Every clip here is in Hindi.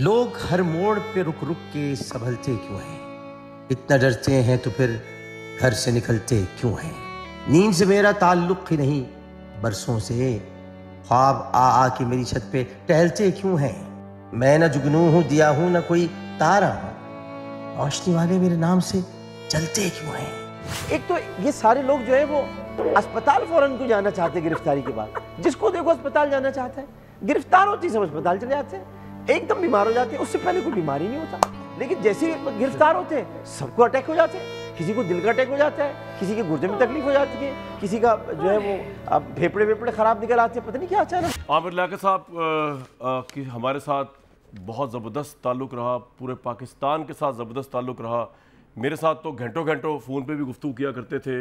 लोग हर मोड़ पे रुक रुक के संभलते क्यों हैं इतना डरते हैं तो फिर घर से निकलते क्यों हैं नींद से मेरा ताल्लुक ही नहीं बरसों से ख्वाब आ आ के मेरी छत पे टहलते क्यों हैं मैं ना जुगनू हूं दिया हूं ना कोई तारा हूं रोशनी वाले मेरे नाम से चलते क्यों हैं एक तो ये सारे लोग जो है वो अस्पताल फौरन को जाना चाहते हैं गिरफ्तारी के बाद जिसको देखो अस्पताल जाना चाहता है गिरफ्तार होती सब अस्पताल चले जाते हैं एकदम बीमार हो जाते हैं उससे पहले कोई बीमारी नहीं होता लेकिन जैसे ही गिरफ्तार होते हैं सबको अटैक हो जाते हैं किसी को दिल का अटैक हो जाता है किसी के गुर्दे में तकलीफ हो जाती है किसी का जो है वो अब फेफड़े वेफड़े ख़राब निकल आते हैं पता नहीं क्या अचानक आमिर लाके साहब की हमारे साथ बहुत ज़बरदस्त ताल्लुक़ रहा पूरे पाकिस्तान के साथ ज़बरदस्त ताल्लुक़ रहा मेरे साथ तो घंटों घंटों फ़ोन पे भी गुफ्तु किया करते थे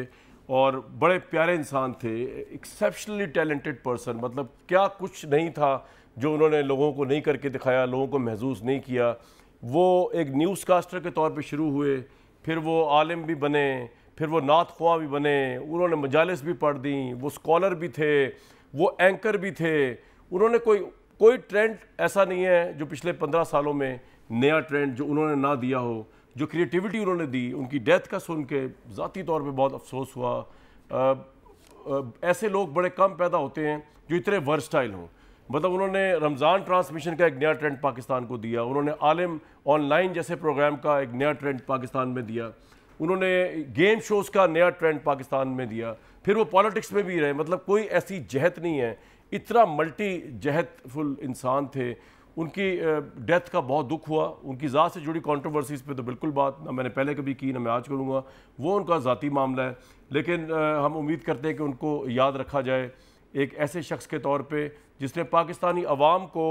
और बड़े प्यारे इंसान थे एक्सेप्शनली टैलेंटेड पर्सन मतलब क्या कुछ नहीं था जो उन्होंने लोगों को नहीं करके दिखाया लोगों को महसूस नहीं किया वो एक न्यूज़ कास्टर के तौर पर शुरू हुए फिर वो आलिम भी बने फिर वो नात ख्वा भी बने उन्होंने मजालस भी पढ़ दी वो स्कॉलर भी थे वो एंकर भी थे उन्होंने कोई कोई ट्रेंड ऐसा नहीं है जो पिछले पंद्रह सालों में नया ट्रेंड जो उन्होंने ना दिया हो जो क्रिएटिविटी उन्होंने दी उनकी डेथ का सुन के ज़ाती तौर पे बहुत अफसोस हुआ आ, आ, ऐसे लोग बड़े कम पैदा होते हैं जो इतने वर्सटाइल हों मतलब उन्होंने रमज़ान ट्रांसमिशन का एक नया ट्रेंड पाकिस्तान को दिया उन्होंने आलिम ऑनलाइन जैसे प्रोग्राम का एक नया ट्रेंड पाकिस्तान में दिया उन्होंने गेम शोज़ का नया ट्रेंड पाकिस्तान में दिया फिर वो पॉलिटिक्स में भी रहे मतलब कोई ऐसी जहत नहीं है इतना मल्टी जहतफुल इंसान थे उनकी डेथ का बहुत दुख हुआ उनकी ज़ात से जुड़ी कंट्रोवर्सीज़ पे तो बिल्कुल बात ना मैंने पहले कभी की ना मैं आज करूँगा वो उनका ज़ाती मामला है लेकिन हम उम्मीद करते हैं कि उनको याद रखा जाए एक ऐसे शख्स के तौर पे जिसने पाकिस्तानी अवाम को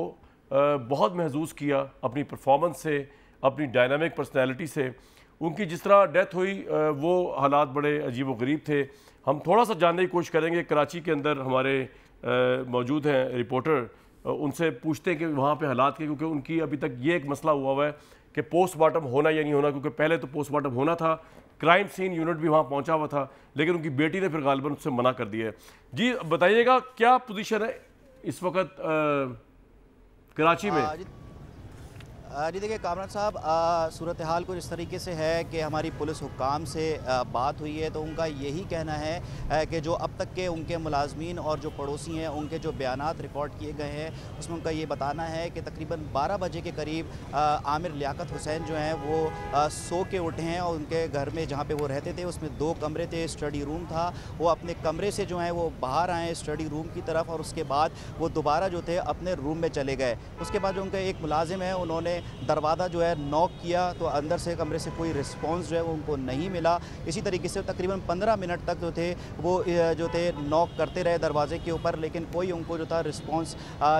बहुत महजूस किया अपनी परफॉर्मेंस से अपनी डायनामिक पर्सनैलिटी से उनकी जिस तरह डेथ हुई वो हालात बड़े अजीब व गरीब थे हम थोड़ा सा जानने की कोशिश करेंगे कराची के अंदर हमारे मौजूद हैं रिपोर्टर उनसे पूछते हैं कि वहाँ पे हालात के क्योंकि उनकी अभी तक ये एक मसला हुआ हुआ है कि पोस्टमार्टम होना या नहीं होना क्योंकि पहले तो पोस्टमार्टम होना था क्राइम सीन यूनिट भी वहाँ पहुँचा हुआ था लेकिन उनकी बेटी ने फिर गालबन उससे मना कर दिया है जी बताइएगा क्या पोजिशन है इस वक्त कराची में जी देखिए कामरान साहब सूरत हाल कुछ इस तरीके से है कि हमारी पुलिस हुकाम से आ, बात हुई है तो उनका यही कहना है आ, कि जो अब तक के उनके मुलाजमीन और जो पड़ोसी हैं उनके जो बयान रिकॉर्ड किए गए हैं उसमें उनका ये बताना है कि तकरीबन 12 बजे के करीब आमिर लियाकत हुसैन जो हैं वो आ, सो के उठे हैं और उनके घर में जहाँ पर वो रहते थे उसमें दो कमरे थे स्टडी रूम था वो अपने कमरे से जो हैं वो बाहर आए स्टडी रूम की तरफ और उसके बाद वो दोबारा जो थे अपने रूम में चले गए उसके बाद जो उनका एक मुलाजिम है उन्होंने दरवाज़ा जो है नॉक किया तो अंदर से कमरे से कोई रिस्पॉन्स जो है वो उनको नहीं मिला इसी तरीके से तकरीबन पंद्रह मिनट तक जो थे वो जो थे नॉक करते रहे दरवाजे के ऊपर लेकिन कोई उनको जो था रिस्पॉन्स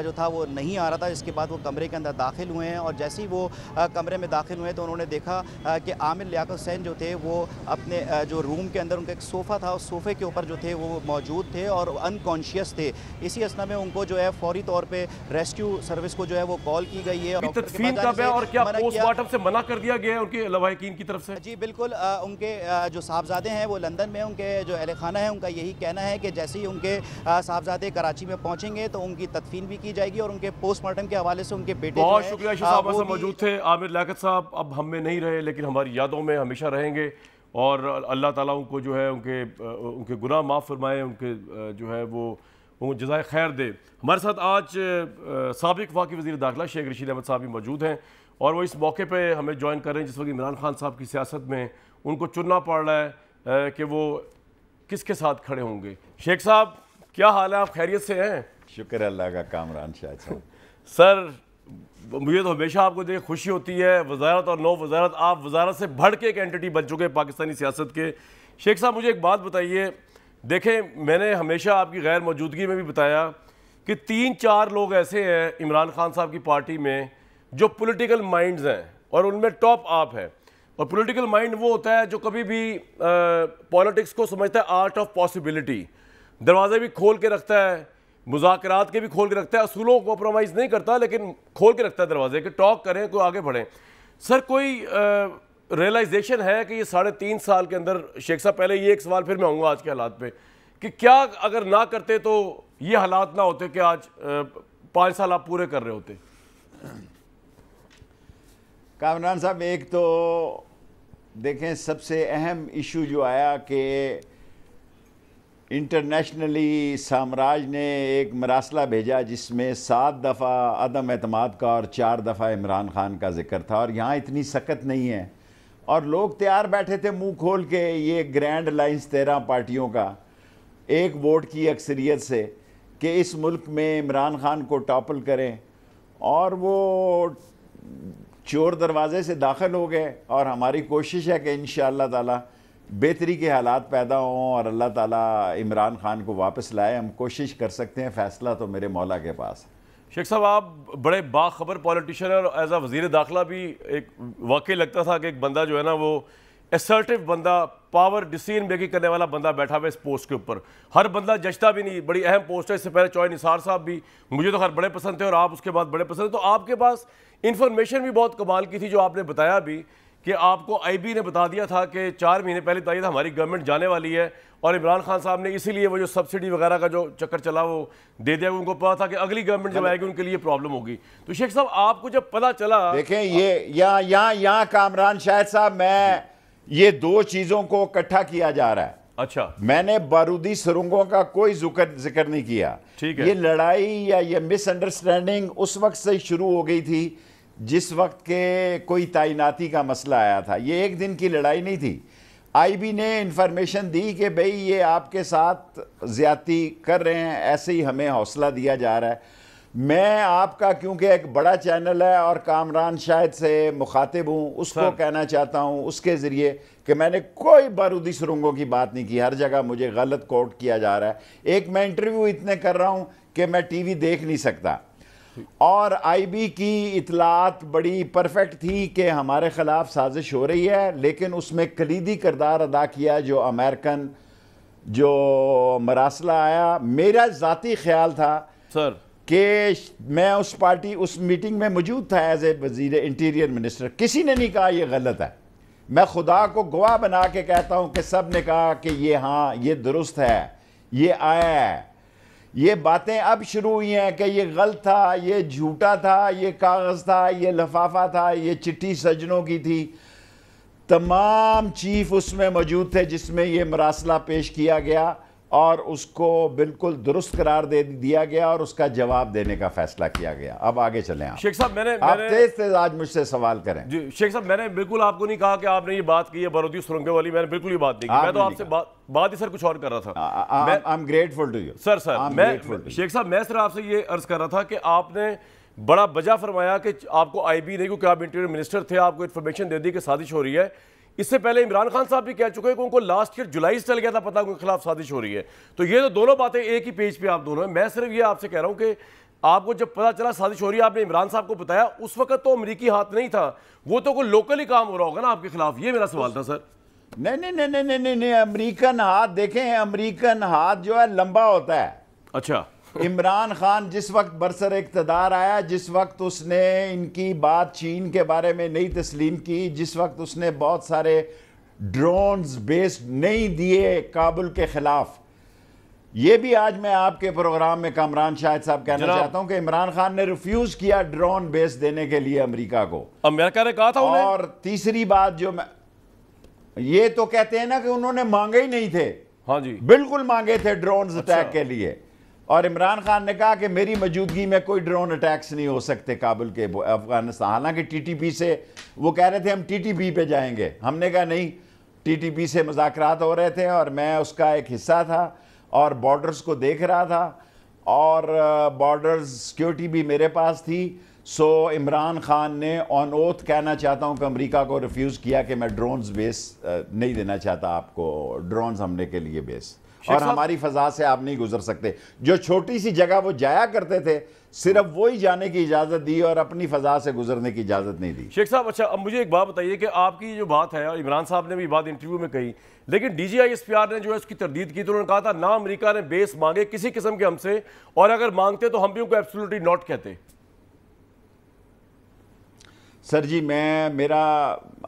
जो था वो नहीं आ रहा था इसके बाद वो कमरे के अंदर दाखिल हुए हैं और जैसे ही वो कमरे में दाखिल हुए तो उन्होंने देखा कि आमिर लिया हुसैन जो थे वो अपने जो रूम के अंदर उनका एक सोफ़ा था उस सोफ़े के ऊपर जो थे वो मौजूद थे और अनकॉन्शियस थे इसी असना में उनको जो है फौरी तौर पर रेस्क्यू सर्विस को जो है वो कॉल की गई है और साहब है और क्या पोस्टमार्टम से मना कर दिया गया है उनके लवाकिन की तरफ से जी बिल्कुल उनके जो साहबजादे हैं वो लंदन में उनके जो अहल खाना है उनका यही कहना है कि जैसे ही उनके साहबजादे कराची में पहुंचेंगे तो उनकी तदफीन भी की जाएगी और उनके पोस्टमार्टम के हवाले से उनके बेटे बहुत शुक्रिया साहब मौजूद थे आमिर लाकत साहब अब हम में नहीं रहे लेकिन हमारी यादों में हमेशा रहेंगे और अल्लाह ताला उनको जो है उनके उनके गुनाह माफ़ फरमाए उनके जो है वो उनको जजाय खैर दे हमारे साथ आज सबक वाकई वजी दाखिला शेख रशीद अहमद साहब भी मौजूद हैं और वो इस मौके पर हमें ज्वाइन कर रहे हैं जिस वक्त इमरान खान साहब की सियासत में उनको चुनना पड़ रहा है कि वो किसके साथ खड़े होंगे शेख साहब क्या हाल है आप खैरियत से हैं शुक्र अल्लाह का कामरान शाह अच्छा सर मुझे तो हमेशा आपको देख खुशी होती है वजारत और नौ वजारत आप वजारत से भड़ के एक एंटिटी बन चुके हैं पाकिस्तानी सियासत के शेख साहब मुझे एक बात बताइए देखें मैंने हमेशा आपकी गैर मौजूदगी में भी बताया कि तीन चार लोग ऐसे हैं इमरान खान साहब की पार्टी में जो पॉलिटिकल माइंड्स हैं और उनमें टॉप आप है और पॉलिटिकल माइंड वो होता है जो कभी भी पॉलिटिक्स को समझता है आर्ट ऑफ पॉसिबिलिटी दरवाजे भी खोल के रखता है मुजाकरात के भी खोल के रखता है असूलों को कॉम्प्रोमाइज़ नहीं करता लेकिन खोल के रखता है दरवाजे के टॉक करें कोई आगे बढ़ें सर कोई आ, रियलाइजेशन है कि ये साढ़े तीन साल के अंदर शेख साहब पहले ये एक सवाल फिर मैं आऊँगा आज के हालात पे कि क्या अगर ना करते तो ये हालात ना होते कि आज पाँच साल आप पूरे कर रहे होते कामरान साहब एक तो देखें सबसे अहम इशू जो आया कि इंटरनेशनली साम्राज्य ने एक मरासला भेजा जिसमें सात दफ़ा अदम अतमाद का और चार दफ़ा इमरान ख़ान का जिक्र था और यहाँ इतनी सख्त नहीं है और लोग तैयार बैठे थे मुंह खोल के ये ग्रैंड लाइंस तेरह पार्टियों का एक वोट की अक्सरियत से कि इस मुल्क में इमरान खान को टॉपल करें और वो चोर दरवाज़े से दाखिल हो गए और हमारी कोशिश है कि इन ताला बेहतरी के हालात पैदा हों और अल्लाह ताला इमरान खान को वापस लाए हम कोशिश कर सकते हैं फ़ैसला तो मेरे मौला के पास है शेख साहब आप बड़े बाखबर पॉलिटिशियन और एज आ वजीर दाखिला भी एक वाकई लगता था कि एक बंदा जो है ना वो असर्टिव बंदा पावर डिसीजन मेकिंग करने वाला बंदा बैठा हुआ इस पोस्ट के ऊपर हर बंदा जचता भी नहीं बड़ी अहम पोस्ट है इससे पहले चौहान निसार साहब भी मुझे तो हर बड़े पसंद थे और आप उसके बाद बड़े पसंद थे तो आपके पास इन्फॉर्मेशन भी बहुत कमाल की थी जो आपने बताया भी कि आपको आईबी ने बता दिया था कि चार महीने पहले बताया था हमारी गवर्नमेंट जाने वाली है और इमरान खान साहब ने इसीलिए वो जो सब्सिडी वगैरह का जो चक्कर चला वो दे दिया उनको पता था कि अगली गवर्नमेंट जब आएगी उनके लिए प्रॉब्लम होगी तो शेख साहब आपको जब पता चला देखें ये यहाँ यहाँ यहाँ कामरान शाहिद साहब मैं ये दो चीज़ों को इकट्ठा किया जा रहा है अच्छा मैंने बारूदी सुरंगों का कोई जिक्र नहीं किया ठीक है ये लड़ाई या ये मिसअंडरस्टैंडिंग उस वक्त से शुरू हो गई थी जिस वक्त के कोई तैनाती का मसला आया था ये एक दिन की लड़ाई नहीं थी आईबी ने इन्फॉर्मेशन दी कि भई ये आपके साथ ज़्यादती कर रहे हैं ऐसे ही हमें हौसला दिया जा रहा है मैं आपका क्योंकि एक बड़ा चैनल है और कामरान शायद से मुखातिब हूँ उसको कहना चाहता हूँ उसके ज़रिए कि मैंने कोई बारूदी सुरंगों की बात नहीं की हर जगह मुझे गलत कोट किया जा रहा है एक मैं इंटरव्यू इतने कर रहा हूँ कि मैं टीवी देख नहीं सकता और आईबी की इतलात बड़ी परफेक्ट थी कि हमारे ख़िलाफ़ साजिश हो रही है लेकिन उसमें कलीदी करदार अदा किया जो अमेरिकन जो मरासला आया मेरा ज़ाती ख्याल था सर कि मैं उस पार्टी उस मीटिंग में मौजूद था एज ए वजीर इंटीरियर मिनिस्टर किसी ने नहीं कहा यह गलत है मैं खुदा को गवाह बना के कहता हूँ कि सब ने कहा कि ये हाँ ये दुरुस्त है ये आया है ये बातें अब शुरू हुई हैं कि ये गलत था ये झूठा था ये कागज़ था ये लफाफा था ये चिट्ठी सजनों की थी तमाम चीफ उसमें मौजूद थे जिसमें ये मरासला पेश किया गया और उसको बिल्कुल दुरुस्त करार दे दिया गया और उसका जवाब देने का फैसला किया गया अब आगे चले आप शेख साहब मैंने आप तेज तेज आज मुझसे सवाल करें जी शेख साहब मैंने बिल्कुल आपको नहीं कहा कि आपने ये बात की है बरौदी सुरंगे वाली मैंने बिल्कुल ये बात नहीं की मैं तो आपसे बात बात ही सर कुछ और कर रहा था I am grateful to you sir sir मैं शेख साहब मैं सर आपसे ये अर्ज कर रहा था कि आपने बड़ा बजा फरमाया कि आपको बी नहीं क्योंकि आप इंटीरियर मिनिस्टर थे आपको इन्फॉर्मेशन दे दी कि साजिश हो रही है इससे पहले इमरान खान साहब भी कह चुके हैं कि उनको लास्ट ईयर जुलाई से चल गया था पता उनके खिलाफ साजिश हो रही है तो ये तो दोनों बातें एक ही पेज पे आप दोनों हैं मैं सिर्फ ये आपसे कह रहा हूँ कि आपको जब पता चला साजिश हो रही है आपने इमरान साहब को बताया उस वक्त तो अमरीकी हाथ नहीं था वो तो कोई लोकल ही काम हो रहा होगा ना आपके खिलाफ ये मेरा सवाल था सर नहीं नहीं नहीं नहीं नहीं नहीं अमेरिकन हाथ देखें अमरीकन हाथ जो है लंबा होता है अच्छा इमरान खान जिस वक्त बरसर इकतदार आया जिस वक्त उसने इनकी बात चीन के बारे में नहीं तस्लीम की जिस वक्त उसने बहुत सारे ड्रोन्स बेस्ड नहीं दिए काबुल के ख़िलाफ़ ये भी आज मैं आपके प्रोग्राम में कामरान शाहिद साहब कहना चाहता हूं कि इमरान खान ने रिफ्यूज किया ड्रोन बेस देने के लिए अमेरिका को अमेरिका ने कहा था उन्हें और तीसरी बात जो मैं ये तो कहते हैं ना कि उन्होंने मांगे ही नहीं थे हाँ जी बिल्कुल मांगे थे ड्रोन अच्छा। अटैक के लिए और इमरान खान ने कहा कि मेरी मौजूदगी में कोई ड्रोन अटैक्स नहीं हो सकते काबुल के अफगानिस्तान हालांकि टीटीपी से वो कह रहे थे हम टीटीपी पे जाएंगे हमने कहा नहीं टीटीपी से मजाक हो रहे थे और मैं उसका एक हिस्सा था और बॉर्डर्स को देख रहा था और बॉर्डर्स सिक्योरिटी भी मेरे पास थी सो इमरान खान ने ऑन ओथ कहना चाहता हूँ कि अमरीका को रिफ्यूज़ किया कि मैं ड्रोन्स बेस नहीं देना चाहता आपको ड्रोन्स हमले के लिए बेस और हमारी फजा से आप नहीं गुजर सकते जो छोटी सी जगह वो जाया करते थे सिर्फ वो ही जाने की इजाज़त दी और अपनी फजा से गुजरने की इजाज़त नहीं दी शेख साहब अच्छा अब मुझे एक बात बताइए कि आपकी जो बात है और इमरान साहब ने भी बात इंटरव्यू में कही लेकिन D G I S P R ने जो है उसकी तरदीद की तो उन्होंने कहा था ना अमरीका ने बेस मांगे किसी किस्म के हमसे और अगर मांगते तो हम भी उनको एब्सोल्युटली नॉट कहते सर जी मैं मेरा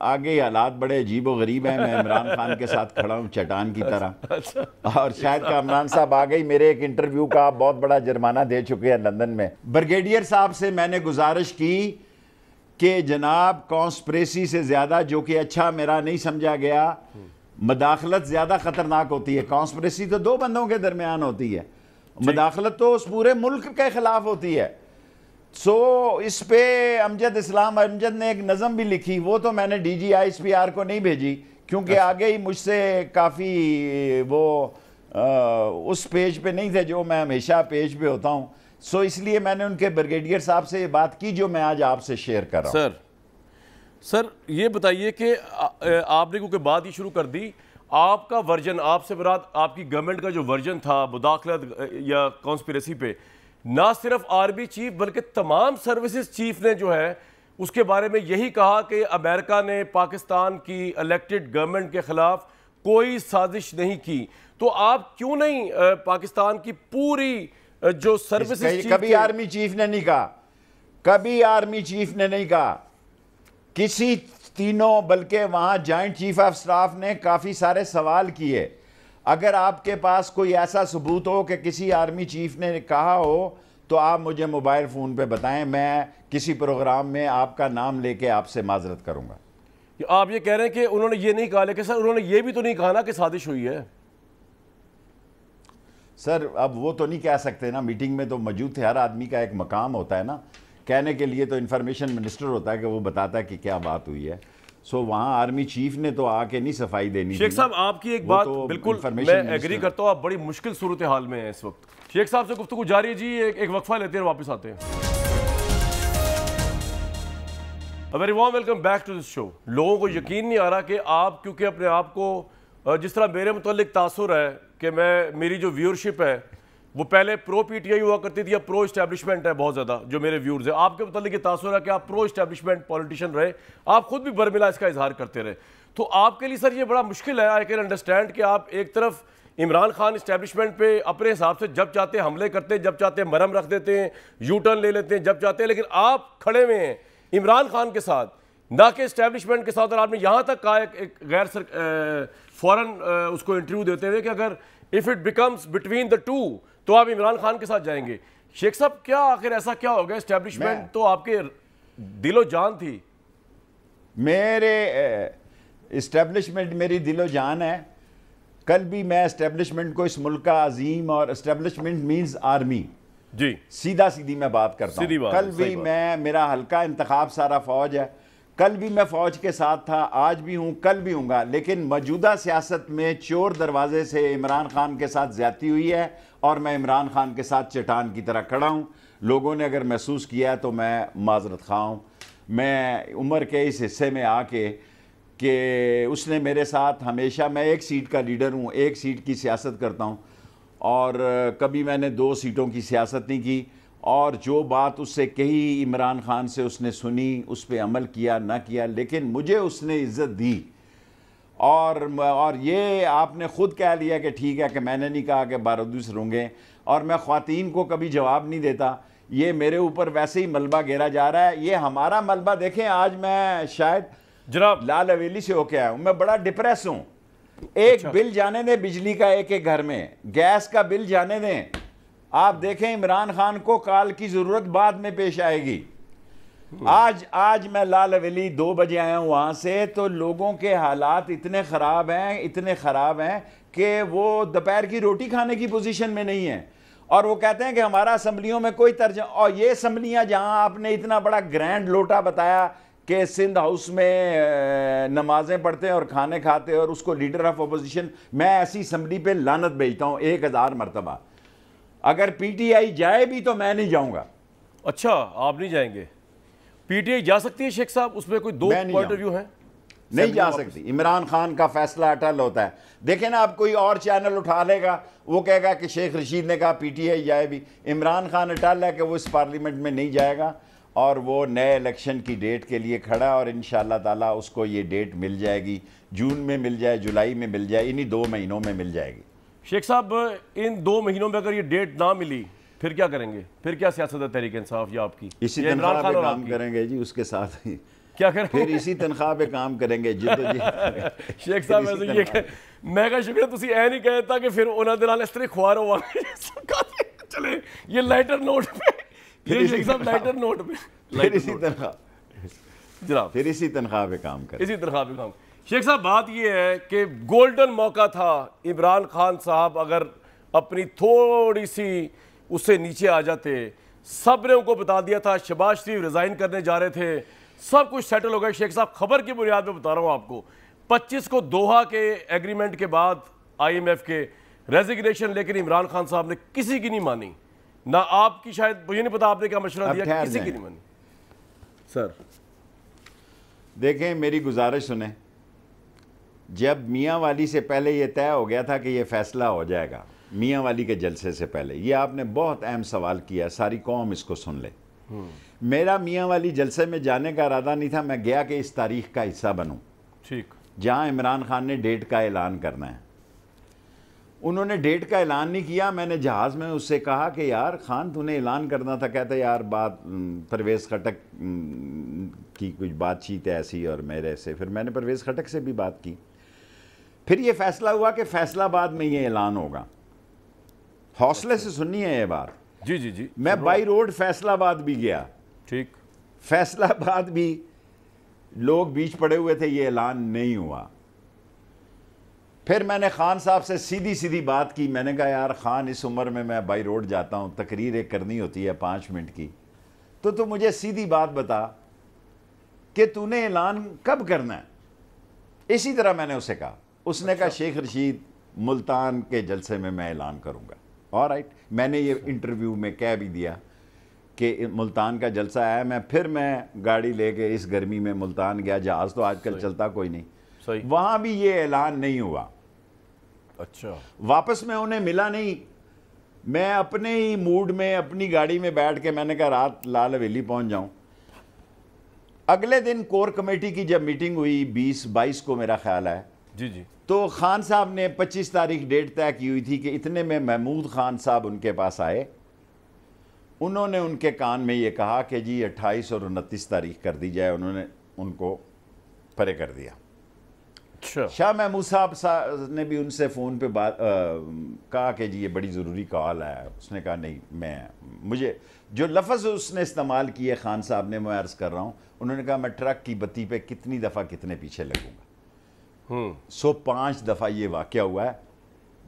आगे हालात बड़े अजीब व गरीब हैं मैं इमरान खान के साथ खड़ा हूँ चटान की तरह अच्छा, अच्छा। और शायद का इमरान साहब आ गई मेरे एक इंटरव्यू का बहुत बड़ा जुर्माना दे चुके हैं लंदन में ब्रिगेडियर साहब से मैंने गुजारिश की कि जनाब कॉन्स्परेसी से ज़्यादा जो कि अच्छा मेरा नहीं समझा गया मदाखलत ज़्यादा ख़तरनाक होती है कॉन्स्परेसी तो दो बंदों के दरमियान होती है मदाखलत तो उस पूरे मुल्क के ख़िलाफ़ होती है सो so, इस पे अमजद इस्लाम अमजद ने एक नज़म भी लिखी वो तो मैंने D G I S P R को नहीं भेजी क्योंकि अच्छा। आगे ही मुझसे काफ़ी वो आ, उस पेज पे नहीं थे जो मैं हमेशा पेज पे होता हूँ सो so, इसलिए मैंने उनके ब्रिगेडियर साहब से ये बात की जो मैं आज आपसे शेयर कर रहा हूँ सर सर ये बताइए कि आपने क्योंकि बात ही शुरू कर दी आपका वर्जन आपसे बरात आपकी गवर्नमेंट का जो वर्जन था मुदाखलत या कॉन्स्परेसी पे ना सिर्फ आर्मी चीफ बल्कि तमाम सर्विसेज चीफ ने जो है उसके बारे में यही कहा कि अमेरिका ने पाकिस्तान की इलेक्टेड गवर्नमेंट के ख़िलाफ़ कोई साजिश नहीं की तो आप क्यों नहीं पाकिस्तान की पूरी जो सर्विस कभी आर्मी चीफ ने नहीं कहा कभी आर्मी चीफ ने नहीं कहा किसी तीनों बल्कि वहां जॉइंट चीफ ऑफ स्टाफ ने काफी सारे सवाल किए अगर आपके पास कोई ऐसा सबूत हो कि किसी आर्मी चीफ ने कहा हो तो आप मुझे मोबाइल फ़ोन पे बताएं मैं किसी प्रोग्राम में आपका नाम लेके आपसे माजरत करूँगा कि आप ये कह रहे हैं कि उन्होंने ये नहीं कहा लेकिन सर उन्होंने ये भी तो नहीं कहा ना कि साजिश हुई है सर अब वो तो नहीं कह सकते ना मीटिंग में तो मौजूद थे हर आदमी का एक मकाम होता है ना कहने के लिए तो इन्फॉर्मेशन मिनिस्टर होता है कि वो बताता है कि क्या बात हुई है सो वहाँ आर्मी चीफ ने तो आके नहीं सफाई देनी शेख साहब आपकी एक बात तो बिल्कुल मैं एग्री करता हूँ आप बड़ी मुश्किल सूरत हाल में है इस वक्त शेख साहब से गुफ्तु जारी है जी एक, एक वक्फा लेते हैं वापस आते हैं very warm welcome back to this show लोगों को यकीन नहीं आ रहा कि आप क्योंकि अपने आप को जिस तरह मेरे मतलब तासर है कि मैं मेरी जो व्यूअरशिप है वो पहले प्रो पीटीआई हुआ करती थी या प्रो स्टैब्लिशमेंट है बहुत ज़्यादा जो मेरे व्यूर्स है आपके मतलब ये तासर है कि आप प्रो स्टैब्लिशमेंट पॉलिटिशियन रहे आप खुद भी बरमिला इसका इजहार करते रहे तो आपके लिए सर ये बड़ा मुश्किल है आई कैन अंडरस्टैंड कि आप एक तरफ इमरान खान इस्टेब्लिशमेंट पे अपने हिसाब से जब चाहते हमले करते हैं जब चाहते मरम रख देते हैं यू टर्न ले लेते हैं जब चाहते हैं लेकिन आप खड़े हुए हैं इमरान खान के साथ ना कि इस्टेब्लिशमेंट के साथ और आपने यहाँ तक कहा एक, एक गैर सर फौरन उसको इंटरव्यू देते हुए कि अगर if it becomes between the two तो आप इमरान खान के साथ जाएंगे शेख साहब क्या आखिर ऐसा क्या हो गया स्टैब्लिशमेंट तो आपके दिलो जान थी मेरे इस्टेब्लिशमेंट मेरी दिलो जान है कल भी मैं इस्टेब्लिशमेंट को इस मुल्क का अजीम और इस्टेब्लिशमेंट मीन्स आर्मी जी सीधा सीधी मैं बात करता हूँ कल भी मैं मेरा हल्का इंतखब सारा फौज है कल भी मैं फ़ौज के साथ था आज भी हूँ कल भी हूँगा लेकिन मौजूदा सियासत में चोर दरवाजे से इमरान खान के साथ ज़्यादती हुई है और मैं इमरान खान के साथ चटान की तरह खड़ा हूँ लोगों ने अगर महसूस किया तो मैं माजरत खा हूँ मैं उम्र के इस हिस्से में आके कि उसने मेरे साथ हमेशा मैं एक सीट का लीडर हूँ एक सीट की सियासत करता हूँ और कभी मैंने दो सीटों की सियासत नहीं की और जो बात उससे कही इमरान ख़ान से उसने सुनी उस पर अमल किया ना किया लेकिन मुझे उसने इज़्ज़त दी और और ये आपने ख़ुद कह लिया कि ठीक है कि मैंने नहीं कहा कि बारदूस रूँगे और मैं ख़वातीन को कभी जवाब नहीं देता ये मेरे ऊपर वैसे ही मलबा घेरा जा रहा है ये हमारा मलबा देखें आज मैं शायद जनाब लाल हवेली से होके आया हूँ मैं बड़ा डिप्रेस हूँ एक अच्छा। बिल जाने दें बिजली का एक एक घर में गैस का बिल जाने दें आप देखें इमरान खान को काल की ज़रूरत बाद में पेश आएगी हम्म। आज आज मैं लाल हवेली दो बजे आया हूँ वहाँ से तो लोगों के हालात इतने ख़राब हैं इतने ख़राब हैं कि वो दोपहर की रोटी खाने की पोजीशन में नहीं है और वो कहते हैं कि हमारा असम्बलियों में कोई तर्ज और ये असम्बलियाँ जहाँ आपने इतना बड़ा ग्रैंड लोटा बताया कि सिंध हाउस में नमाज़ें पढ़ते हैं और खाने खाते हैं और उसको लीडर ऑफ अपोजिशन मैं ऐसी असम्बली पे लानत भेजता हूँ एक हज़ार मरतबा अगर पीटीआई जाए भी तो मैं नहीं जाऊंगा अच्छा आप नहीं जाएंगे पीटीआई जा सकती है शेख साहब उसमें कोई दो पॉइंट ऑफ व्यू है नहीं जा सकती इमरान खान का फैसला अटल होता है देखें ना आप कोई और चैनल उठा लेगा वो कहेगा कि शेख रशीद ने कहा पीटीआई जाए भी इमरान खान अटल है कि वो इस पार्लियामेंट में नहीं जाएगा और वो नए इलेक्शन की डेट के लिए खड़ा और इन ताला उसको ये डेट मिल जाएगी जून में मिल जाए जुलाई में मिल जाए इन्हीं दो महीनों में मिल जाएगी शेख साहब इन दो महीनों में अगर ये डेट ना मिली फिर क्या करेंगे फिर क्या सियासत है तहरीक इंसाफ या आपकी इसी तनख्वाह पे काम करेंगे जी उसके साथ ही क्या करें फिर इसी तनख्वाह पे काम करेंगे शेख साहब ऐसे ये कह मैं कहा शुक्र ਤੁਸੀਂ ਐ नहीं कहता कि फिर उन्होंने ਦੇ इस तरह खुआर हो चले ये लेटर नोट पे फिर शेख साहब लेटर नोट पे फिर इसी तनख्वाह जनाब फिर इसी तनख्वाह पे काम करें इसी तनख्वाह पे काम शेख साहब बात यह है कि गोल्डन मौका था इमरान खान साहब अगर अपनी थोड़ी सी उससे नीचे आ जाते सब ने उनको बता दिया था शबाज शरीफ रिज़ाइन करने जा रहे थे सब कुछ सेटल हो गया शेख साहब खबर की बुनियाद में बता रहा हूँ आपको 25 को दोहा के एग्रीमेंट के बाद आईएमएफ के रेजिग्नेशन लेकिन इमरान खान साहब ने किसी की नहीं मानी ना आपकी शायद मुझे नहीं पता आपने क्या मशवरा दिया किसी की नहीं मानी सर देखें मेरी गुजारिश सुने जब मियाँ वाली से पहले ये तय हो गया था कि ये फैसला हो जाएगा मियाँ वाली के जलसे से पहले ये आपने बहुत अहम सवाल किया सारी कौम इसको सुन ले हम्म। मेरा मियाँ वाली जलसे में जाने का इरादा नहीं था मैं गया कि इस तारीख का हिस्सा बनूँ ठीक जहाँ इमरान खान ने डेट का ऐलान करना है उन्होंने डेट का ऐलान नहीं किया मैंने जहाज़ में उससे कहा कि यार खान तूने ऐलान करना था कहते यार बात परवेज़ खटक की कुछ बातचीत है ऐसी और मेरे से फिर मैंने परवेज़ खटक से भी बात की फिर ये फैसला हुआ कि फैसलाबाद में ये ऐलान होगा हौसले से सुननी है ये बात जी जी जी मैं बाई रोड फैसलाबाद भी गया ठीक फैसलाबाद भी लोग बीच पड़े हुए थे ये ऐलान नहीं हुआ फिर मैंने खान साहब से सीधी सीधी बात की मैंने कहा यार खान इस उम्र में मैं बाई रोड जाता हूँ तकरीर एक करनी होती है पाँच मिनट की तो तू मुझे सीधी बात बता कि तूने ऐलान कब करना है इसी तरह मैंने उसे कहा उसने कहा अच्छा। शेख रशीद मुल्तान के जलसे में मैं ऐलान करूँगा और राइट मैंने ये इंटरव्यू में कह भी दिया कि मुल्तान का जलसा आया मैं फिर मैं गाड़ी लेके इस गर्मी में मुल्तान गया जहाज़ तो आजकल चलता कोई नहीं वहाँ भी ये ऐलान नहीं हुआ अच्छा वापस में उन्हें मिला नहीं मैं अपने ही मूड में अपनी गाड़ी में बैठ के मैंने कहा रात लाल हवेली पहुँच जाऊँ अगले दिन कोर कमेटी की जब मीटिंग हुई बीस बाईस को मेरा ख्याल है जी जी तो खान साहब ने 25 तारीख डेट तय की हुई थी कि इतने में महमूद खान साहब उनके पास आए उन्होंने उनके कान में ये कहा कि जी अट्ठाईस और उनतीस तारीख कर दी जाए उन्होंने उनको परे कर दिया अच्छा। शाह महमूद साहब ने भी उनसे फ़ोन पे बात कहा कि जी ये बड़ी ज़रूरी कॉल है उसने कहा नहीं मैं मुझे जो लफ्ज़ उसने इस्तेमाल किए खान साहब ने मैं अर्ज़ कर रहा हूँ उन्होंने कहा मैं ट्रक की बत्ती पे कितनी दफ़ा कितने पीछे लगूँगा सो पाँच दफ़ा ये वाक़ हुआ है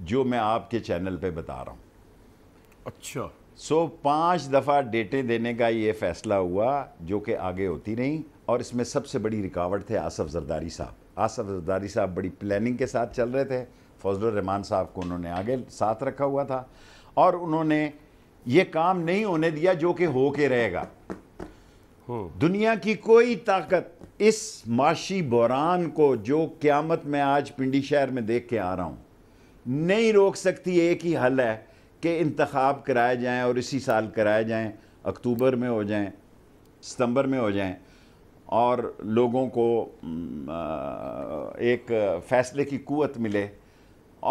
जो मैं आपके चैनल पे बता रहा हूँ अच्छा सो पाँच दफ़ा डेटें देने का ये फैसला हुआ जो कि आगे होती नहीं और इसमें सबसे बड़ी रिकावट थे आसफ जरदारी साहब आसफ जरदारी साहब बड़ी प्लानिंग के साथ चल रहे थे फजल रहमान साहब को उन्होंने आगे साथ रखा हुआ था और उन्होंने ये काम नहीं होने दिया जो कि हो के रहेगा दुनिया की कोई ताकत इस माशी बहरान को जो क्यामत में आज पिंडी शहर में देख के आ रहा हूँ नहीं रोक सकती एक ही हल है कि इंतखब कराए जाएँ और इसी साल कराए जाएँ अक्टूबर में हो जाएँ सितंबर में हो जाएँ और लोगों को एक फ़ैसले की क़वत मिले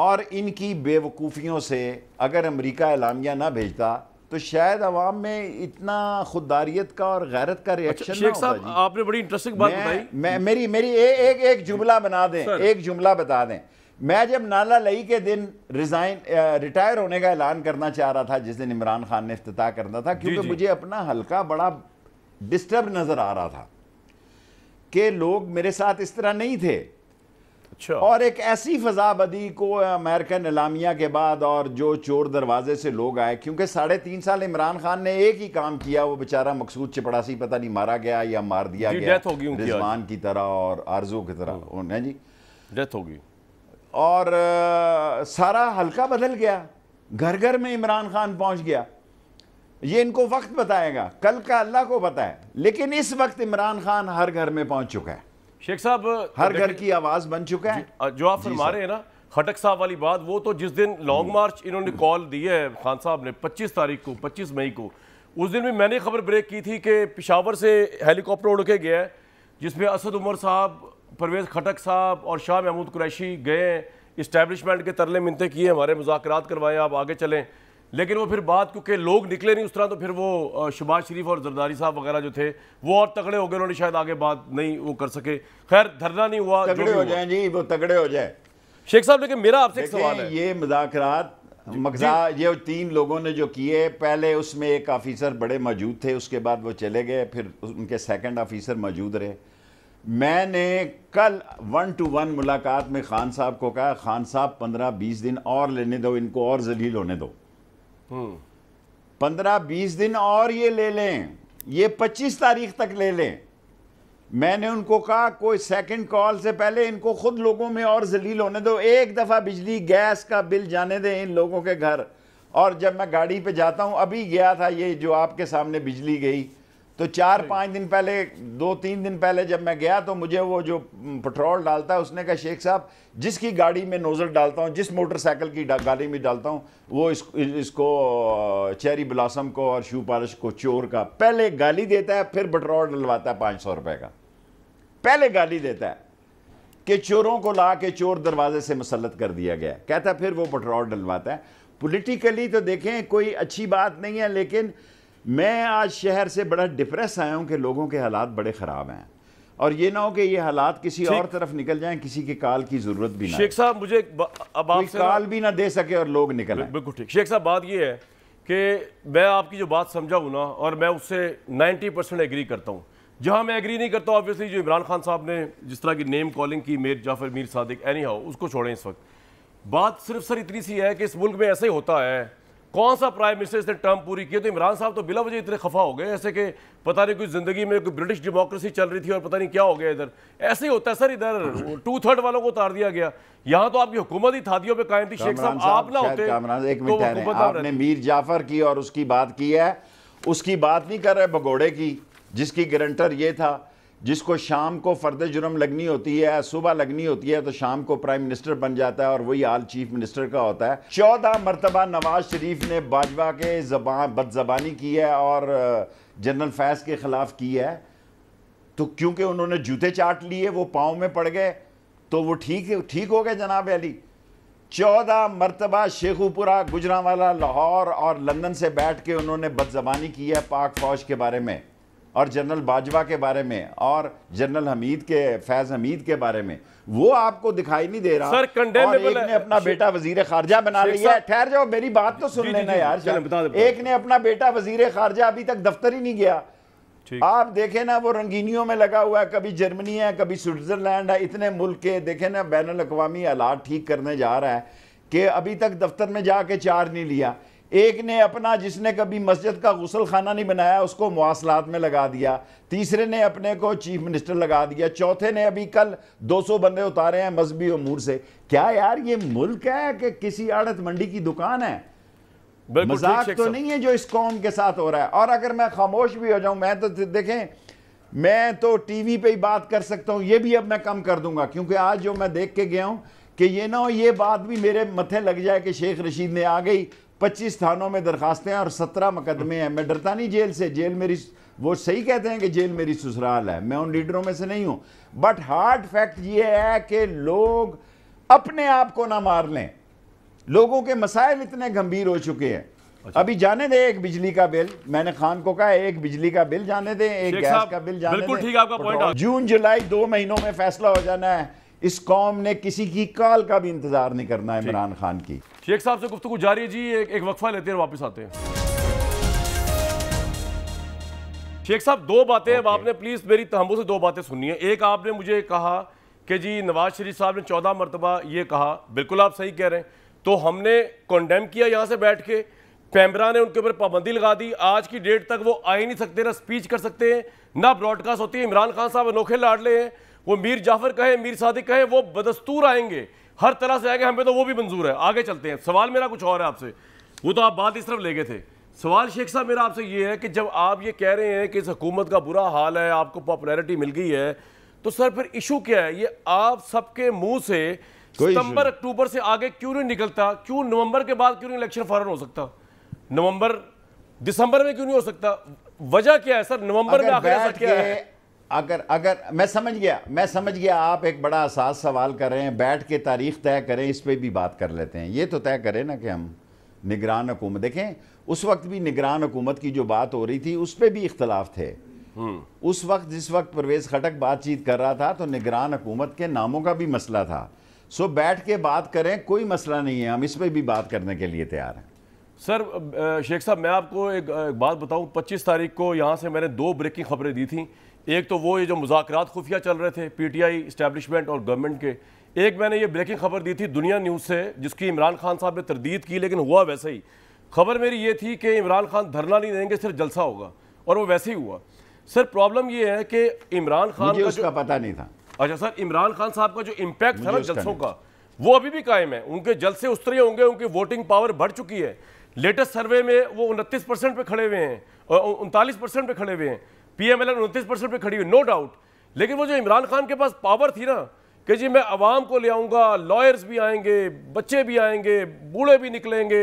और इनकी बेवकूफ़ियों से अगर अमेरिका एलामिया ना भेजता तो शायद आवाम में इतना खुददारियत का और गैरत का रिएक्शन अच्छा, शेख साहब आपने बड़ी इंटरेस्टिंग बात बताई मैं मेरी मेरी ए, एक एक जुमला बना दें एक जुमला बता दें मैं जब नाला लई के दिन रिजाइन रिटायर होने का ऐलान करना चाह रहा था जिस दिन इमरान खान ने अफ्ताह करना था क्योंकि मुझे अपना हल्का बड़ा डिस्टर्ब नज़र आ रहा था कि लोग मेरे साथ इस तरह नहीं थे अच्छा और एक ऐसी फजा बदी को अमेरिकन इलामिया के बाद और जो चोर दरवाजे से लोग आए क्योंकि साढ़े तीन साल इमरान खान ने एक ही काम किया वो बेचारा मकसूद चपड़ासी पता नहीं मारा गया या मार दिया गया डेथ होगी रिजवान की तरह और आरजू की तरह हाँ। जी डेथ होगी और आ, सारा हल्का बदल गया घर घर में इमरान खान पहुंच गया ये इनको वक्त बताएगा कल का अल्लाह को पता है लेकिन इस वक्त इमरान खान हर घर में पहुंच चुका है शेख साहब हर घर की आवाज बन चुका है जो आप फरमा रहे हैं ना खटक साहब वाली बात वो तो जिस दिन लॉन्ग हम्म। मार्च इन्होंने कॉल दी है खान साहब ने 25 तारीख को 25 मई को उस दिन भी मैंने खबर ब्रेक की थी कि पिशावर से हेलीकॉप्टर उड़ के गया है जिसमें असद उमर साहब परवेज खटक साहब और शाह महमूद कुरैशी गए हैं इस्टेबलिशमेंट के तरले मिनते किए हमारे मुजाकर करवाएं आप आगे चलें लेकिन वो फिर बात क्योंकि लोग निकले नहीं उस तरह तो फिर वो शबाज शरीफ और जरदारी साहब वगैरह जो थे वो और तगड़े हो गए उन्होंने शायद आगे बात नहीं वो कर सके खैर धरना नहीं हुआ तगड़े हो जाए जी वो तगड़े हो जाए शेख साहब लेकिन मेरा आपसे सवाल है ये मजाक मकजा ये तीन लोगों ने जो किए पहले उसमें एक ऑफिसर बड़े मौजूद थे उसके बाद वो चले गए फिर उनके सेकंड ऑफिसर मौजूद रहे मैंने कल वन टू वन मुलाकात में खान साहब को कहा खान साहब पंद्रह बीस दिन और लेने दो इनको और जलील होने दो पंद्रह बीस दिन और ये ले लें ये पच्चीस तारीख तक ले लें मैंने उनको कहा कोई सेकंड कॉल से पहले इनको खुद लोगों में और जलील होने दो एक दफ़ा बिजली गैस का बिल जाने दें इन लोगों के घर और जब मैं गाड़ी पे जाता हूँ अभी गया था ये जो आपके सामने बिजली गई तो चार पाँच दिन पहले दो तीन दिन पहले जब मैं गया तो मुझे वो जो पेट्रोल डालता है उसने कहा शेख साहब जिसकी गाड़ी में नोज़ल डालता हूँ जिस मोटरसाइकिल की गाड़ी में डालता हूँ वो इस, इसको चेरी ब्लासम को और शू पॉलिश को चोर का पहले गाली देता है फिर पेट्रोल डलवाता है पाँच सौ का पहले गाली देता है कि चोरों को ला के चोर दरवाजे से मुसलत कर दिया गया कहता फिर वो पेट्रोल डलवाता है पोलिटिकली तो देखें कोई अच्छी बात नहीं है लेकिन मैं आज शहर से बड़ा डिप्रेस आया हूँ कि लोगों के हालात बड़े ख़राब हैं और ये ना हो कि ये हालात किसी और तरफ निकल जाएं किसी के काल की जरूरत भी शेख साहब मुझे अब आप काल भी ना दे सके और लोग निकल बिल्कुल ठीक शेख साहब बात ये है कि मैं आपकी जो बात समझा हूँ ना और मैं उससे 90 परसेंट एग्री करता हूँ जहाँ मैं एग्री नहीं करता ऑब्वियसली जो इमरान खान साहब ने जिस तरह की नेम कॉलिंग की मेर जाफर मीर सादिक एनी हाउ उसको छोड़ें इस वक्त बात सिर्फ सर इतनी सी है कि इस मुल्क में ऐसे ही होता है कौन सा प्राइम मिनिस्टर इसने टर्म पूरी की तो इमरान साहब तो बिला वजह इतने खफा हो गए ऐसे कि पता नहीं कोई ज़िंदगी में कोई ब्रिटिश डेमोक्रेसी चल रही थी और पता नहीं क्या हो गया इधर ऐसे ही होता है सर इधर टू थर्ड वालों को उतार दिया गया यहाँ तो आपकी हुकूमत ही थादियों पर कायम थी शेख साहब आप ना होते तो आपने मीर जाफर की और उसकी बात की है उसकी बात नहीं कर रहे भगोड़े की जिसकी गारंटर ये था जिसको शाम को फर्द जुर्म लगनी होती है सुबह लगनी होती है तो शाम को प्राइम मिनिस्टर बन जाता है और वही आल चीफ मिनिस्टर का होता है चौदह मरतबा नवाज शरीफ ने बाजवा के जबान बदजबानी की है और जनरल फैज के ख़िलाफ़ की है तो क्योंकि उन्होंने जूते चाट लिए वो पाँव में पड़ गए तो वो ठीक ठीक हो गए जनाब अली चौदह मरतबा शेखुपुरा गुजरावाला लाहौर और लंदन से बैठ के उन्होंने बदजबानी की है पाक फौज के बारे में और जनरल बाजवा के बारे में और जनरल हमीद के फैज हमीद के बारे में वो आपको दिखाई नहीं दे रहा सर कंडेमेबल ने अपना बेटा वजीर खारजा बना लिया ठहर जाओ मेरी बात तो सुन लेना यार एक ने अपना बेटा वजीर खारजा अभी तक दफ्तर ही नहीं गया आप देखें ना वो रंगीनियों में लगा हुआ है कभी जर्मनी है कभी स्विट्जरलैंड है इतने मुल्क के देखें ना बैन अवी हालात ठीक करने जा रहा है कि अभी तक दफ्तर में जाके चार नहीं लिया एक ने अपना जिसने कभी मस्जिद का गसल खाना नहीं बनाया उसको मवासलात में लगा दिया तीसरे ने अपने को चीफ मिनिस्टर लगा दिया चौथे ने अभी कल 200 बंदे उतारे हैं मजहबी अमूर से क्या यार ये मुल्क है कि किसी आड़त मंडी की दुकान है मजाक तो नहीं है जो इस कौम के साथ हो रहा है और अगर मैं खामोश भी हो जाऊं मैं तो देखें मैं तो टीवी पे ही बात कर सकता हूं ये भी अब मैं कम कर दूंगा क्योंकि आज जो मैं देख के गया हूं कि ये ना हो ये बात भी मेरे मथे लग जाए कि शेख रशीद ने आ गई पच्चीस थानों में दरखास्तें और सत्रह मुकदमे हैं मैं डरता नहीं जेल से जेल मेरी वो सही कहते हैं कि जेल मेरी ससुराल है मैं उन लीडरों में से नहीं हूँ बट हार्ड फैक्ट ये है कि लोग अपने आप को ना मार लें लोगों के मसाइल इतने गंभीर हो चुके हैं अच्छा। अभी जाने दे एक बिजली का बिल मैंने खान को कहा एक बिजली का बिल जाने दें एक गैस का बिल जाने बिल्कुल ठीक आपका पॉइंट जून जुलाई दो महीनों में फैसला हो जाना है इस कौम ने किसी की काल का भी इंतजार नहीं करना है इमरान खान की शेख साहब से गुफ्तु जारी है जी एक, एक वक्फा लेते हैं वापस आते हैं शेख साहब दो बातें okay. आपने प्लीज़ मेरी तहमों से दो बातें सुनी है एक आपने मुझे कहा कि जी नवाज शरीफ साहब ने चौदह मरतबा ये कहा बिल्कुल आप सही कह रहे हैं तो हमने कंडेम किया यहाँ से बैठ के पैमरा ने उनके ऊपर पाबंदी लगा दी आज की डेट तक वो आ ही नहीं सकते ना स्पीच कर सकते हैं ना ब्रॉडकास्ट होती है इमरान खान साहब अनोखे ले हैं वो मीर जाफर कहे मीर सादिक कहे वो बदस्तूर आएंगे हर तरह से आएगा हमें तो वो भी मंजूर है आगे चलते हैं सवाल मेरा कुछ और है आपसे वो तो आप बात इस तरफ ले गए थे सवाल शेख साहब मेरा आपसे ये है कि जब आप ये कह रहे हैं कि इस हुकूमत का बुरा हाल है आपको पॉपुलैरिटी मिल गई है तो सर फिर इशू क्या है ये आप सबके मुंह से सितंबर अक्टूबर से आगे क्यों नहीं निकलता क्यों नवंबर के बाद क्यों नहीं इलेक्शन फौरन हो सकता नवंबर दिसंबर में क्यों नहीं हो सकता वजह क्या है सर नवंबर में आखिर क्या है अगर अगर मैं समझ गया मैं समझ गया आप एक बड़ा आसास सवाल कर रहे हैं बैठ के तारीख तय करें इस पर भी बात कर लेते हैं ये तो तय करें ना कि हम निगरान हुकूमत देखें उस वक्त भी निगरान हुकूमत की जो बात हो रही थी उस पर भी इख्तलाफ थे हम्म। उस वक्त जिस वक्त परवेज़ खटक बातचीत कर रहा था तो निगरान हुकूमत के नामों का भी मसला था सो बैठ के बात करें कोई मसला नहीं है हम इस पर भी बात करने के लिए तैयार हैं सर शेख साहब मैं आपको एक, एक बात बताऊं 25 तारीख को यहाँ से मैंने दो ब्रेकिंग खबरें दी थी एक तो वो ये जो मुजाकर खुफिया चल रहे थे पी टी आई इस्टेबलिशमेंट और गवर्नमेंट के एक मैंने ये ब्रेकिंग खबर दी थी दुनिया न्यूज़ से जिसकी इमरान खान साहब ने तरदीद की लेकिन हुआ वैसे ही खबर मेरी ये थी कि इमरान खान धरना नहीं देंगे सिर्फ जलसा होगा और वो वैसे ही हुआ सर प्रॉब्लम ये है कि इमरान खान का उसका पता नहीं था अच्छा सर इमरान खान साहब का जो इम्पैक्ट था ना जलसों का वो अभी भी कायम है उनके जलसे उस तरह होंगे उनकी वोटिंग पावर बढ़ चुकी है लेटेस्ट सर्वे में वो उनतीस परसेंट पे खड़े हुए हैं उनतालीस परसेंट पे खड़े हुए हैं पीएमएलएन उनतीस परसेंट पर खड़ी हुई नो डाउट लेकिन वो जो इमरान खान के पास पावर थी ना कि जी मैं आवाम को ले आऊँगा लॉयर्स भी आएंगे बच्चे भी आएंगे बूढ़े भी निकलेंगे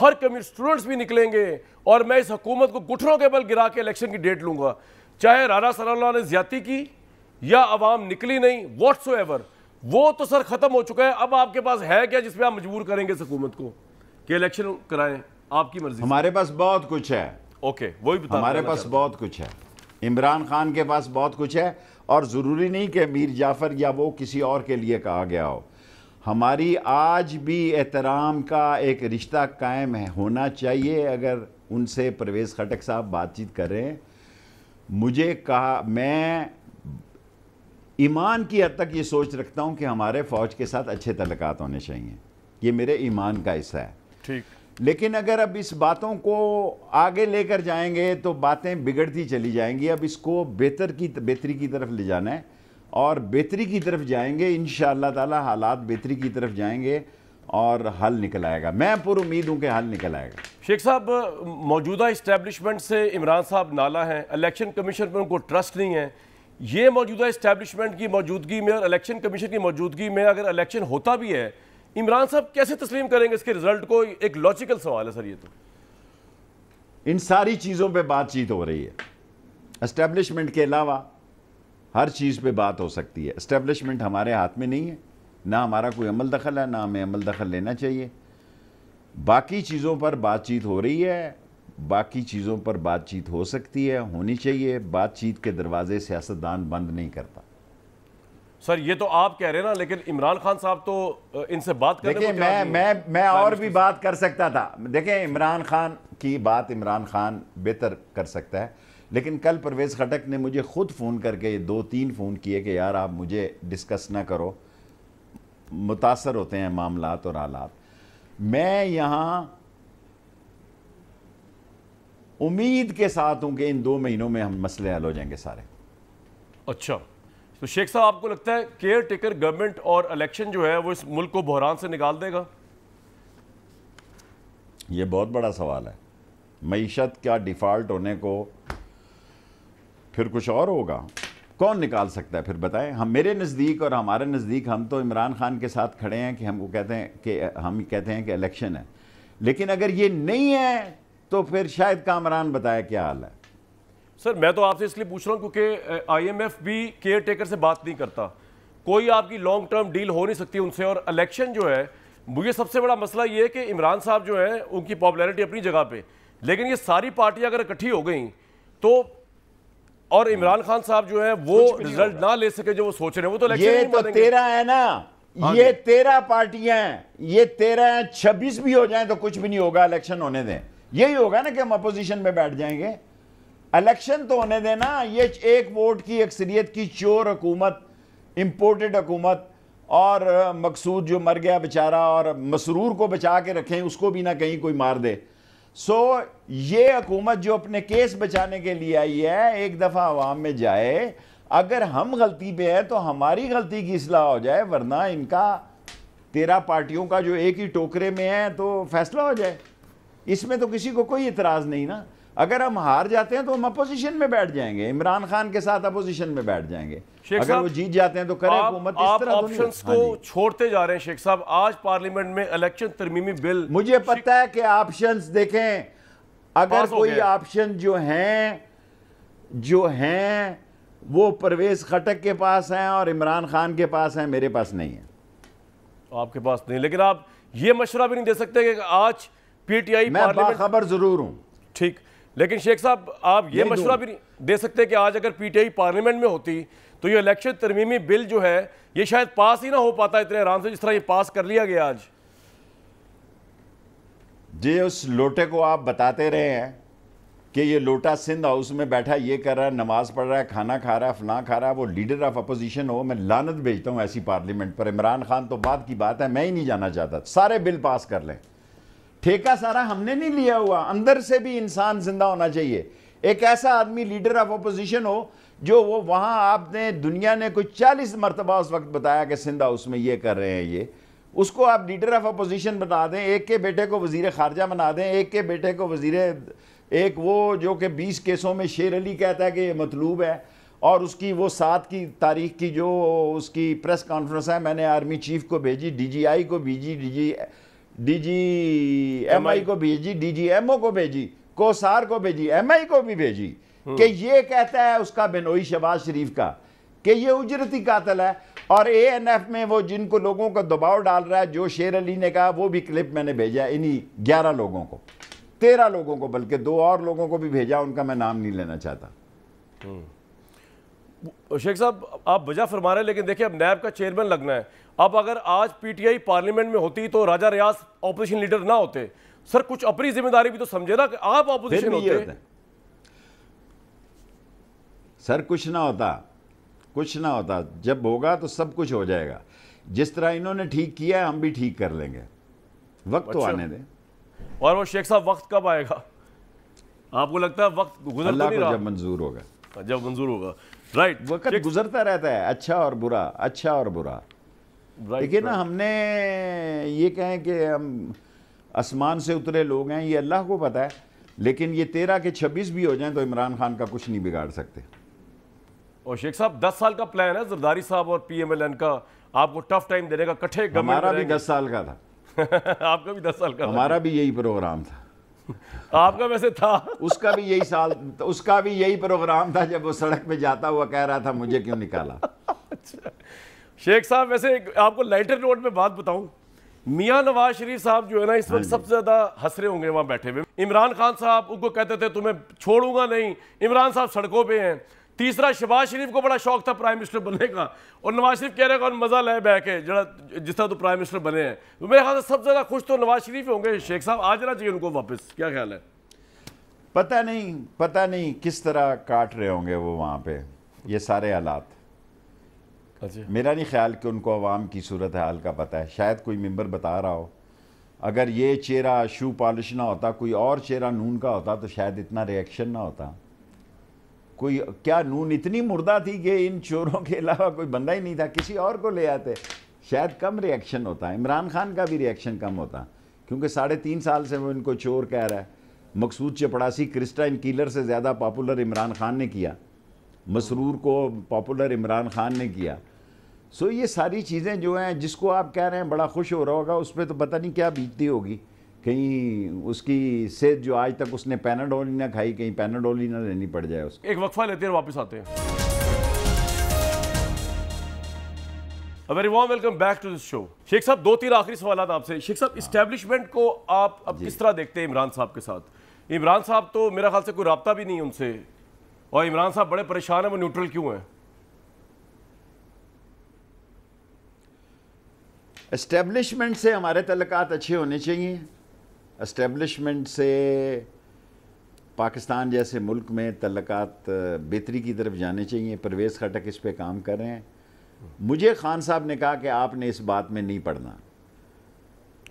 हर कम्यून स्टूडेंट्स भी निकलेंगे और मैं इस हकूमत को गुठरों के बल गिरा के इलेक्शन की डेट लूँगा चाहे राना सलाल्ला ने ज्यादा की या आवाम निकली नहीं वॉट्स एवर वो तो सर ख़त्म हो चुका है अब आपके पास है क्या जिसमें आप मजबूर करेंगे इस हकूमत को कि इलेक्शन कराएं आपकी मर्जी हमारे पास बहुत कुछ है ओके वही हमारे पास बहुत कुछ है इमरान खान के पास बहुत कुछ है और ज़रूरी नहीं कि मीर जाफ़र या वो किसी और के लिए कहा गया हो हमारी आज भी एहतराम का एक रिश्ता कायम है होना चाहिए अगर उनसे परवेज़ खटक साहब बातचीत करें मुझे कहा मैं ईमान की हद तक ये सोच रखता हूँ कि हमारे फ़ौज के साथ अच्छे तलक होने चाहिए ये मेरे ईमान का हिस्सा है ठीक लेकिन अगर अब इस बातों को आगे लेकर जाएंगे तो बातें बिगड़ती चली जाएंगी अब इसको बेहतर की बेहतरी की तरफ ले जाना है और बेहतरी की तरफ जाएंगे इन ताला हालात बेहतरी की तरफ जाएंगे और हल निकल आएगा मैं पूर्व उम्मीद हूँ कि हल निकल आएगा शेख साहब मौजूदा इस्टेब्लिशमेंट से इमरान साहब नाला है इलेक्शन कमीशन पर उनको ट्रस्ट नहीं है ये मौजूदा इस्टेब्लिशमेंट की मौजूदगी में और इलेक्शन कमीशन की मौजूदगी में अगर इलेक्शन होता भी है इमरान साहब कैसे तस्लीम करेंगे इसके रिजल्ट को एक लॉजिकल सवाल है सर ये तो इन सारी चीज़ों पे बातचीत हो रही है इस्टेब्लिशमेंट के अलावा हर चीज़ पे बात हो सकती है इस्टेब्लिशमेंट हमारे हाथ में नहीं है ना हमारा कोई अमल दखल है ना हमें अमल दखल लेना चाहिए बाकी चीज़ों पर बातचीत हो रही है बाकी चीज़ों पर बातचीत हो सकती है होनी चाहिए बातचीत के दरवाजे सियासतदान बंद नहीं करता सर ये तो आप कह रहे ना लेकिन इमरान खान साहब तो इनसे बात कर देखिए मैं मैं मैं और भी बात कर सकता था देखें इमरान खान की बात इमरान खान बेहतर कर सकता है लेकिन कल परवेज़ खटक ने मुझे ख़ुद फ़ोन करके दो तीन फ़ोन किए कि यार आप मुझे डिस्कस ना करो मुतासर होते हैं मामला और हालात मैं यहाँ उम्मीद के साथ हूँ कि इन दो महीनों में हम मसले हल हो जाएंगे सारे अच्छा तो शेख साहब आपको लगता है केयर टेकर गवर्नमेंट और इलेक्शन जो है वो इस मुल्क को बहरान से निकाल देगा ये बहुत बड़ा सवाल है मीशत क्या डिफ़ॉल्ट होने को फिर कुछ और होगा कौन निकाल सकता है फिर बताएं हम मेरे नज़दीक और हमारे नज़दीक हम तो इमरान खान के साथ खड़े हैं कि हमको कहते हैं कि हम कहते हैं कि इलेक्शन है लेकिन अगर ये नहीं है तो फिर शायद कामरान बताए क्या हाल है सर मैं तो आपसे इसलिए पूछ रहा हूँ क्योंकि आईएमएफ भी केयर टेकर से बात नहीं करता कोई आपकी लॉन्ग टर्म डील हो नहीं सकती उनसे और इलेक्शन जो है मुझे सबसे बड़ा मसला ये है कि इमरान साहब जो हैं उनकी पॉपुलैरिटी अपनी जगह पे लेकिन ये सारी पार्टियां अगर इकट्ठी हो गई तो और इमरान खान साहब जो है वो रिजल्ट ना ले सके जो वो सोच रहे हैं वो तो ये तो तेरह है ना हाँ ये तेरह पार्टियां हैं ये तेरह हैं छब्बीस भी हो जाए तो कुछ भी नहीं होगा इलेक्शन होने दें यही होगा ना कि हम अपोजिशन में बैठ जाएंगे इलेक्शन तो होने देना ये एक वोट की अक्सरियत की चोर हुकूमत इम्पोर्टेड हुकूमत और मकसूद जो मर गया बेचारा और मसरूर को बचा के रखें उसको भी ना कहीं कोई मार दे सो ये हकूमत जो अपने केस बचाने के लिए आई है एक दफ़ा आवाम में जाए अगर हम गलती पे हैं तो हमारी गलती की असलाह हो जाए वरना इनका तेरह पार्टियों का जो एक ही टोकरे में है तो फैसला हो जाए इसमें तो किसी को कोई इतराज़ नहीं ना अगर हम हार जाते हैं तो हम अपोजिशन में बैठ जाएंगे इमरान खान के साथ अपोजिशन में बैठ जाएंगे अगर वो जीत जाते हैं तो करें हुकूमत इस तरह ऑप्शंस तो को हाँ छोड़ते जा रहे हैं शेख साहब आज पार्लियामेंट में इलेक्शन तरमीमी बिल मुझे पता है कि ऑप्शंस देखें अगर कोई ऑप्शन जो हैं जो हैं वो परवेज खटक के पास हैं और इमरान खान के पास हैं मेरे पास नहीं है आपके पास नहीं लेकिन आप ये मशरा भी नहीं दे सकते कि आज पीटीआई मैं खबर जरूर हूं ठीक लेकिन शेख साहब आप ये मशवरा भी दे सकते कि आज अगर पीटीआई पार्लियामेंट में होती तो ये इलेक्शन तरमीमी बिल जो है ये शायद पास ही ना हो पाता इतने आराम से जिस तरह ये पास कर लिया गया आज जी उस लोटे को आप बताते रहे हैं कि ये लोटा सिंध हाउस में बैठा ये कर रहा है नमाज पढ़ रहा है खाना खा रहा है फना खा रहा है वो लीडर ऑफ अपोजिशन हो मैं लानत भेजता हूँ ऐसी पार्लियामेंट पर इमरान खान तो बात की बात है मैं ही नहीं जाना चाहता सारे बिल पास कर लें ठेका सारा हमने नहीं लिया हुआ अंदर से भी इंसान जिंदा होना चाहिए एक ऐसा आदमी लीडर ऑफ अपोजिशन हो जो वो वहाँ आपने दुनिया ने कुछ चालीस मरतबा उस वक्त बताया कि सिंधा उसमें ये कर रहे हैं ये उसको आप लीडर ऑफ अपोजिशन बना दें एक के बेटे को वजीर खारजा बना दें एक के बेटे को वजीर एक वो जो कि बीस केसों में शेर अली कहता है कि ये मतलूब है और उसकी वो सात की तारीख की जो उसकी प्रेस कॉन्फ्रेंस है मैंने आर्मी चीफ को भेजी आई को भेजी जी डीजी एमआई को भेजी डीजी एमओ को भेजी कोसार को भेजी एमआई को भी भेजी हम्म। कि ये कहता है उसका बिनोई शहबाज शरीफ का कि ये उजरती कातल है और ए एन एफ में वो जिनको लोगों का दबाव डाल रहा है जो शेर अली ने कहा वो भी क्लिप मैंने भेजा इन्हीं ग्यारह लोगों को तेरह लोगों को बल्कि दो और लोगों को भी भेजा उनका मैं नाम नहीं लेना चाहता हम्म। शेख साहब आप वजह फरमा रहे हैं लेकिन देखिए अब नैब का चेयरमैन लगना है अब अगर आज पीटीआई पार्लियामेंट में होती तो राजा रियाज ऑपोजिशन लीडर ना होते सर कुछ अपनी जिम्मेदारी भी तो समझे ना कि आप ऑपोजिशन होते।, सर कुछ ना होता कुछ ना होता जब होगा तो सब कुछ हो जाएगा जिस तरह इन्होंने ठीक किया है हम भी ठीक कर लेंगे वक्त तो अच्छा। आने दें और वो शेख साहब वक्त कब आएगा आपको लगता है वक्त गुजर तो नहीं रहा जब मंजूर होगा जब मंजूर होगा राइट वक्त गुजरता रहता है अच्छा और बुरा अच्छा और बुरा देखिए ना हमने ये कहें कि हम आसमान से उतरे लोग हैं ये अल्लाह को पता है लेकिन ये तेरह के छब्बीस भी हो जाएं तो इमरान खान का कुछ नहीं बिगाड़ सकते और शेख साहब दस साल का प्लान है जरदारी साहब और पीएमएलएन का आपको टफ टाइम देने का कठे हमारा भी दस साल का था आपका भी दस साल का हमारा भी यही प्रोग्राम था आपका वैसे था उसका भी यही साल उसका भी यही प्रोग्राम था जब वो सड़क पे जाता हुआ कह रहा था मुझे क्यों निकाला अच्छा शेख साहब वैसे आपको लाइटर नोट में बात बताऊं मियां नवाज शरीफ साहब जो है ना इस वक्त हाँ सबसे ज़्यादा हसरे होंगे वहाँ बैठे हुए इमरान खान साहब उनको कहते थे तुम्हें छोड़ूंगा नहीं इमरान साहब सड़कों पे हैं तीसरा शहबाज शरीफ को बड़ा शौक था प्राइम मिनिस्टर बनने का और नवाज शरीफ कह रहे हैं मज़ा लाए बह के जरा जिस तरह तो प्राइम मिनिस्टर बने हैं तो मेरे ख्याल से सबसे ज़्यादा खुश तो नवाज शरीफ होंगे शेख साहब आ जाना चाहिए उनको वापस क्या ख्याल है पता नहीं पता नहीं किस तरह काट रहे होंगे वो वहाँ पे ये सारे हालात अच्छा। मेरा नहीं ख्याल कि उनको आवाम की सूरत हाल का पता है शायद कोई मेम्बर बता रहा हो अगर ये चेहरा शू पॉलिश ना होता कोई और चेहरा नून का होता तो शायद इतना रिएक्शन ना होता कोई क्या नून इतनी मुर्दा थी कि इन चोरों के अलावा कोई बंदा ही नहीं था किसी और को ले आते शायद कम रिएक्शन होता इमरान खान का भी रिएक्शन कम होता क्योंकि साढ़े तीन साल से वो इनको चोर कह रहा है मकसूद चपड़ासी क्रिस्टाइन कीलर से ज़्यादा पॉपुलर इमरान खान ने किया मसरूर को पॉपुलर इमरान खान ने किया सो ये सारी चीज़ें जो हैं जिसको आप कह रहे हैं बड़ा खुश हो रहा होगा उस पर तो पता नहीं क्या बीतती होगी कहीं उसकी सेहत जो आज तक उसने पैनाडोल ना खाई कहीं पैनाडोल ही ना लेनी पड़ जाए उसको एक वक्फा लेते हैं वापस आते हैं very warm welcome back to this show Sheikh साहब दो तीन आखिरी सवाल आपसे शेख साहब इस्टेब्लिशमेंट हाँ। को आप अब किस तरह देखते हैं इमरान साहब के साथ इमरान साहब तो मेरा ख्याल से कोई रबता भी नहीं उनसे और इमरान साहब बड़े परेशान हैं वो न्यूट्रल क्यों हैं इस्टेब्लिशमेंट से हमारे तलक़ात अच्छे होने चाहिए इस्टेब्लिशमेंट से पाकिस्तान जैसे मुल्क में तलक़ात बेहतरी की तरफ जाने चाहिए परवेज़ खटक इस पर काम कर रहे हैं मुझे खान साहब ने कहा कि आपने इस बात में नहीं पढ़ना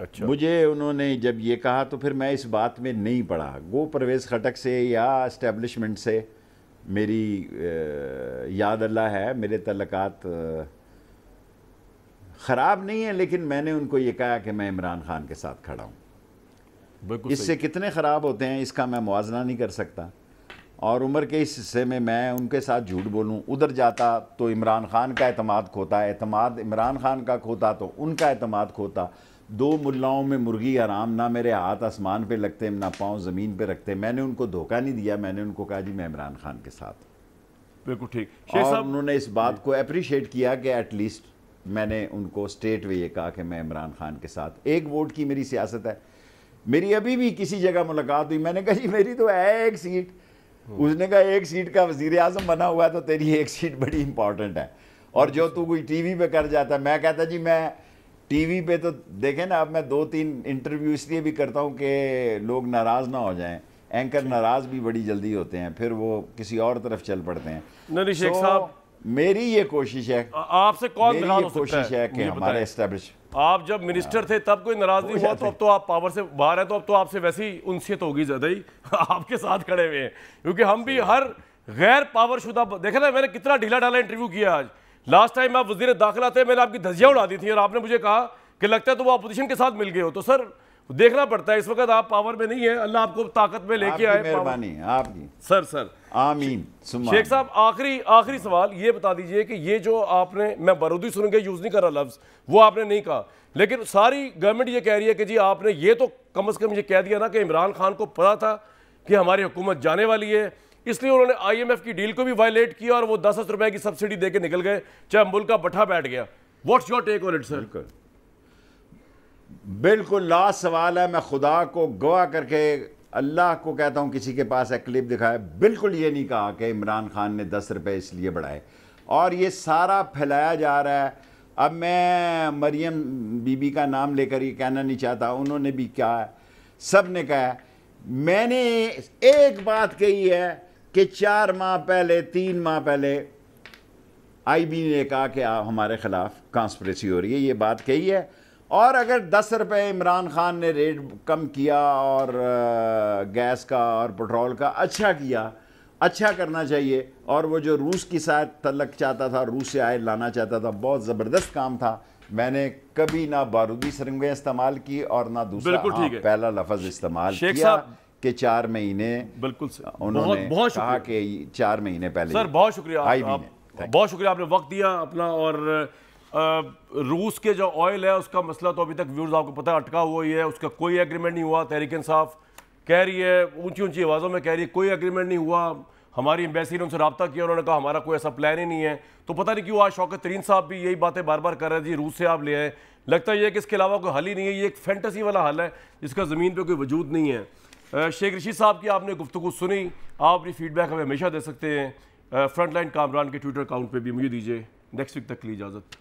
अच्छा मुझे उन्होंने जब ये कहा तो फिर मैं इस बात में नहीं पढ़ा गो परवेज़ खटक से या इस्टेब्लिशमेंट से मेरी याद अल्लाह है मेरे तलक़ात ख़राब नहीं है लेकिन मैंने उनको ये कहा कि मैं इमरान खान के साथ खड़ा हूँ इससे कितने ख़राब होते हैं इसका मैं मुआजना नहीं कर सकता और उम्र के इस हिस्से में मैं उनके साथ झूठ बोलूँ उधर जाता तो इमरान खान का अतमाद खोता अतमाद इमरान खान का खोता तो उनका अतमाद खोता दो मुलाओं में मुर्गी आराम ना मेरे हाथ आसमान पे लगते ना पाँव ज़मीन पे रखते मैंने उनको धोखा नहीं दिया मैंने उनको कहा जी मैं इमरान खान के साथ बिल्कुल ठीक और उन्होंने इस बात को अप्रिशिएट किया कि एटलीस्ट मैंने उनको स्टेट में ये कहा कि मैं इमरान खान के साथ एक वोट की मेरी सियासत है मेरी अभी भी किसी जगह मुलाकात हुई मैंने कहा जी मेरी तो है एक सीट हम्म। उसने कहा एक सीट का वजीर अजम बना हुआ है तो तेरी एक सीट बड़ी इंपॉर्टेंट है और जो तू कोई टीवी पे कर जाता है मैं कहता जी मैं टीवी पे तो देखें ना अब मैं दो तीन इंटरव्यू इसलिए भी करता हूँ कि लोग नाराज़ ना हो जाएं एंकर नाराज़ भी बड़ी जल्दी होते हैं फिर वो किसी और तरफ चल पड़ते हैं शेख साहब मेरी ये कोशिश है आपसे कौन मेरी ये कोशिश है कि हमारे एस्टेब्लिश आप जब मिनिस्टर हाँ। थे तब कोई नाराज नहीं हुआ तो अब तो आप पावर से बाहर हैं तो अब तो आपसे वैसी उनसियत होगी ज्यादा ही आपके साथ खड़े हुए हैं क्योंकि हम भी हर गैर पावर शुदा देखे ना मैंने कितना ढीला ढाला इंटरव्यू किया आज लास्ट टाइम आप वजीर दाखिला थे मैंने आपकी धजिया उड़ा दी थी और आपने मुझे कहा कि लगता है तो वो अपोजिशन के साथ मिल गए हो तो सर तो देखना पड़ता है इस वक्त आप पावर में नहीं है अल्लाह आपको ताकत में लेके आए मेहरबानी आपकी सर सर आमीन शेख साहब आखिरी आखिरी सवाल ये बता दीजिए कि ये जो आपने मैं सुन के यूज़ नहीं कर रहा लफ्ज़ वो आपने नहीं कहा लेकिन सारी गवर्नमेंट ये कह रही है कि जी आपने ये तो कम अज़ कम ये कह दिया ना कि इमरान खान को पता था कि हमारी हुकूमत जाने वाली है इसलिए उन्होंने आईएमएफ की डील को भी वायलेट किया और वो दस हजार रुपए की सब्सिडी देके निकल गए चाहे मुल्क का बठा बैठ गया what's your take on it sir बिल्कुल लास्ट सवाल है मैं खुदा को गवाह करके अल्लाह को कहता हूँ किसी के पास एक क्लिप दिखाए बिल्कुल ये नहीं कहा कि इमरान खान ने दस रुपये इसलिए बढ़ाए और ये सारा फैलाया जा रहा है अब मैं मरियम बीबी का नाम लेकर ये कहना नहीं चाहता उन्होंने भी क्या है सब ने कहा मैंने एक बात कही है कि चार माह पहले तीन माह पहले आईबी ने कहा कि हमारे ख़िलाफ़ कॉन्स्परेसी हो रही है ये बात कही है और अगर दस रुपए इमरान ख़ान ने रेट कम किया और गैस का और पेट्रोल का अच्छा किया अच्छा करना चाहिए और वो जो रूस के साथ तलक चाहता था रूस से आय लाना चाहता था बहुत ज़बरदस्त काम था मैंने कभी ना बारूदी सरंगे इस्तेमाल की और ना दूसरा हाँ, पहला लफज इस्तेमाल किया कि चार महीने बिल्कुल उन्होंने बहुत, बहुत कहा कि चार महीने पहले सर बहुत शुक्रिया बहुत शुक्रिया आपने वक्त दिया अपना और रूस के जो ऑयल है उसका मसला तो अभी तक व्यूर्स आपको पता है अटका हुआ ही है उसका कोई एग्रीमेंट नहीं हुआ तहरीक इंसाफ कह रही है ऊंची ऊंची आवाज़ों में कह रही है कोई एग्रीमेंट नहीं हुआ हमारी एम्बेसी ने उनसे रबता किया उन्होंने कहा हमारा कोई ऐसा प्लान ही नहीं है तो पता नहीं क्यों आज शौकत तरीन साहब भी यही बातें बार बार कर रहे हैं जी रूस से आप ले आए लगता है कि इसके अलावा कोई हल ही नहीं है ये एक फैंटेसी वाला हल है जिसका ज़मीन पर कोई वजूद नहीं है शेख रशीद साहब की आपने गुफ्तु सुनी आप अपनी फीडबैक हमें हमेशा दे सकते हैं फ्रंट लाइन कामरान के ट्विटर अकाउंट पर भी मुझे दीजिए नेक्स्ट वीक तक के लिए इजाज़त